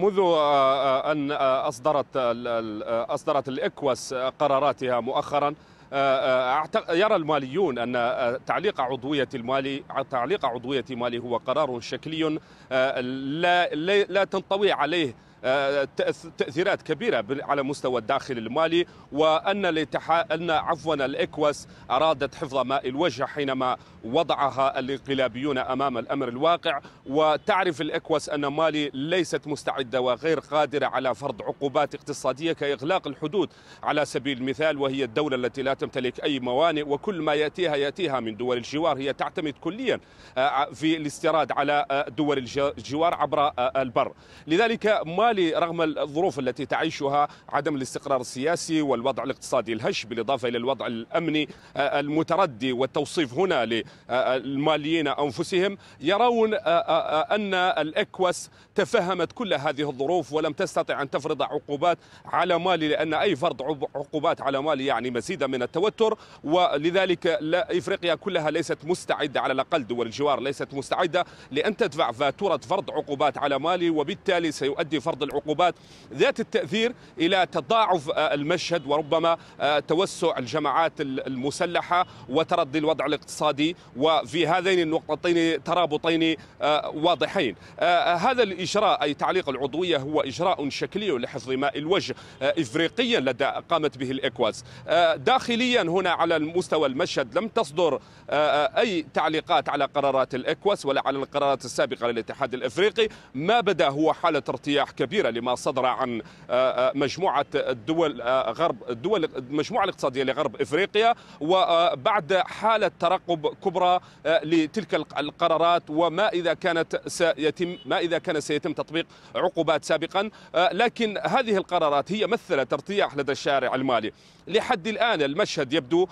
منذ آه، آه، أن آه، أصدرت أصدرت الإكواس قراراتها مؤخرا يرى الماليون أن تعليق عضوية المالي تعليق عضوية مالي هو قرار شكلي لا لا تنطوي عليه آه، تاثيرات كبيره على مستوى الداخل المالي وان ان عفوا الاكواس ارادت حفظ ماء الوجه حينما وضعها الانقلابيون امام الامر الواقع وتعرف الاكواس ان مالي ليست مستعده وغير قادره على فرض عقوبات اقتصاديه كاغلاق الحدود على سبيل المثال وهي الدوله التي لا تمتلك اي موانئ وكل ما ياتيها ياتيها من دول الجوار هي تعتمد كليا آه، في الاستيراد على آه، دول الجوار عبر البر لذلك مالي الحالي رغم الظروف التي تعيشها عدم الاستقرار السياسي والوضع الاقتصادي الهش بالإضافة إلى الوضع الأمني آه، المتردي والتوصيف هنا للماليين أنفسهم يرون آه، آه، أن الإكوس تفهمت كل هذه الظروف ولم تستطع أن تفرض عقوبات على مالي لأن أي فرض عقوبات على مالي يعني مزيدا من التوتر ولذلك لا إفريقيا كلها ليست مستعدة على الأقل دول الجوار ليست مستعدة لأن تدفع فاتورة فرض عقوبات على مالي وبالتالي سيؤدي فرض بعض العقوبات ذات التأثير إلى تضاعف آه، المشهد وربما آه، توسع الجماعات المسلحة وتردي الوضع الاقتصادي وفي هذين النقطتين ترابطين آه، واضحين هذا الإجراء أي تعليق العضوية هو إجراء شكلي لحفظ ماء الوجه إفريقيا لدى قامت به الإكواز داخليا هنا على مستوى المشهد لم تصدر أي تعليقات على قرارات الإكواز ولا على القرارات السابقة للاتحاد الإفريقي ما بدا هو حالة ارتياح كبير كبيرة لما صدر عن آه، آه، مجموعة الدول آه، غرب الدول المجموعة الاقتصادية لغرب إفريقيا وبعد حالة ترقب كبرى لتلك القرارات وما إذا كانت سيتم ما إذا كان سيتم تطبيق عقوبات سابقا لكن هذه القرارات هي مثلت ارتياح لدى الشارع المالي لحد الآن المشهد يبدو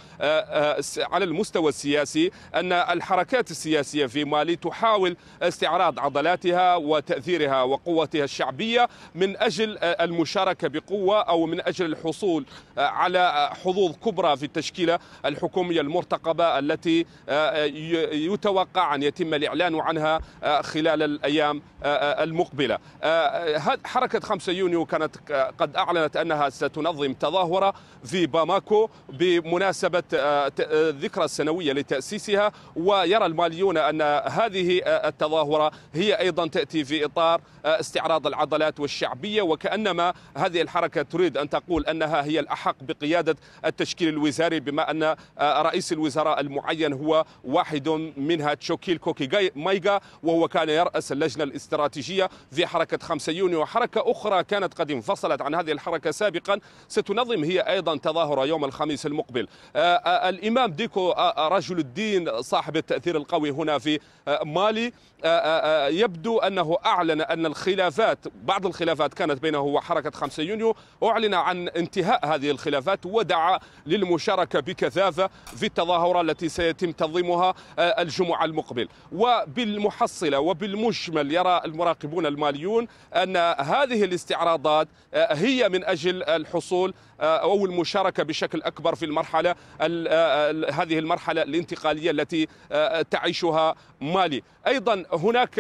على المستوى السياسي أن الحركات السياسية في مالي تحاول استعراض عضلاتها وتأثيرها وقوتها الشعبية من أجل آه، المشاركة بقوة أو من أجل الحصول آه، على آه، حظوظ كبرى في التشكيلة الحكومية المرتقبة التي يتوقع أن يتم الإعلان عنها خلال الأيام المقبلة حركة 5 يونيو كانت قد أعلنت أنها ستنظم تظاهرة في باماكو بمناسبة الذكرى السنوية لتأسيسها ويرى الماليون أن هذه التظاهرة هي أيضا تأتي في إطار استعراض العضلات والشعبية وكأنما هذه الحركة تريد أن تقول أنها هي الأحق بقيادة التشكيل الوزاري بما أن آه، رئيس الوزراء المعين هو واحد منها تشوكيل كوكي مايغا وهو كان يرأس اللجنة الاستراتيجية في حركة 5 يونيو وحركة أخرى كانت قد انفصلت عن هذه الحركة سابقا ستنظم هي أيضا تظاهرة يوم الخميس المقبل آه، آه، الإمام ديكو رجل الدين صاحب التأثير القوي هنا في مالي يبدو أنه أعلن أن الخلافات بعض الخلافات كانت بينه وحركة 5 يونيو أعلن عن انتهاء هذه الخلافات ودعا للمشاركة بكثافة في التظاهرة التي سيتم تنظيمها آه، الجمعة المقبل وبالمحصلة وبالمجمل يرى المراقبون الماليون أن هذه الاستعراضات آه، هي من أجل الحصول آه، أو المشاركة بشكل أكبر في المرحلة هذه المرحلة الانتقالية التي تعيشها مالي أيضا هناك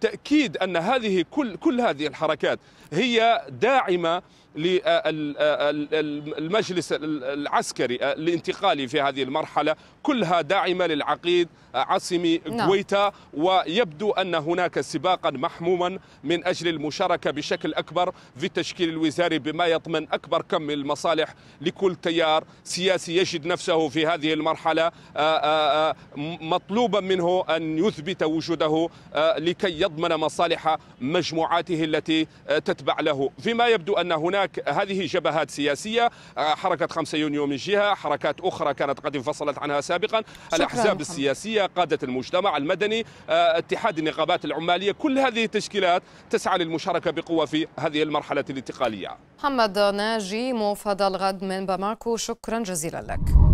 تأكيد أن هذه كل كل كل هذه الحركات هي داعمه للمجلس العسكري الانتقالي في هذه المرحلة كلها داعمة للعقيد عاصمي نعم. كويتا ويبدو أن هناك سباقا محموما من أجل المشاركة بشكل أكبر في التشكيل الوزاري بما يضمن أكبر كم من المصالح لكل تيار سياسي يجد نفسه في هذه المرحلة آه، آه، آه، مطلوبا منه أن يثبت وجوده لكي يضمن مصالح مجموعاته التي تتبع له فيما يبدو أن هناك هناك هذه جبهات سياسيه آه، حركه 5 يونيو من جهه حركات اخرى كانت قد انفصلت عنها سابقا الاحزاب السياسيه قاده المجتمع المدني آه، اتحاد النقابات العماليه كل هذه التشكيلات تسعى للمشاركه بقوه في هذه المرحله الانتقاليه محمد ناجي موفد الغد من باماكو شكرا جزيلا لك